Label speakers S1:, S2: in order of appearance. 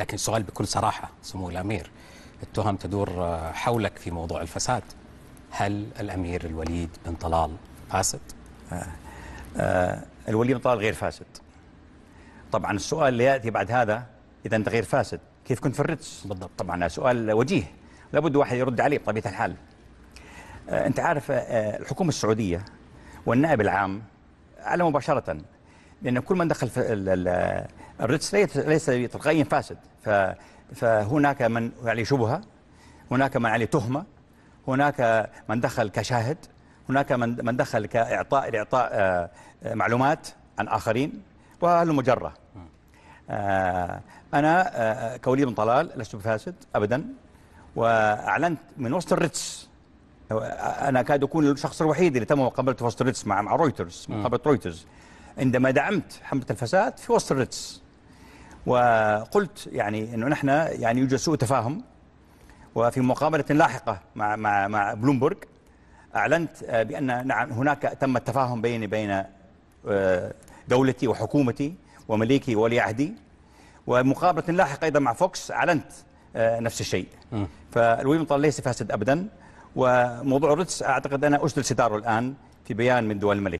S1: لكن السؤال بكل صراحة سمو الأمير التهم تدور آه، حولك في موضوع الفساد هل الأمير الوليد بن طلال فاسد؟ آه. آه. الوليد بن طلال غير فاسد طبعا السؤال اللي يأتي بعد هذا إذا أنت غير فاسد كيف كنت في الريتس؟ بالضبط طبعا سؤال وجيه لابد واحد يرد عليه بطبيعة الحال آه. أنت عارف آه، الحكومة السعودية والنائب العام على مباشرة لأن كل من دخل الريتس ليس تلقائيا فاسد فهناك من عليه يعني شبهة هناك من عليه يعني تهمة هناك من دخل كشاهد هناك من من دخل كإعطاء إعطاء آه، آه، معلومات عن آخرين وهل مجرة آه، أنا كولي بن طلال لست بفاسد أبدا وأعلنت من وسط الريتس انا كاد اكون الشخص الوحيد اللي تم مقابلته في وسط مع مع رويترز مقابله رويترز عندما دعمت حملة الفساد في وسط الريتس وقلت يعني أنه نحن يعني يوجد سوء تفاهم وفي مقابلة لاحقة مع مع مع بلومبرج أعلنت آه، بأن نعم هناك تم التفاهم بيني بين آه، دولتي وحكومتي ومليكي وولي عهدي ومقابلة لاحقة أيضا مع فوكس أعلنت آه، نفس الشيء فالويل مطلع ليس فاسد أبدا وموضوع الريتس أعتقد أنا أسدل ستاره الآن في بيان من دول الملك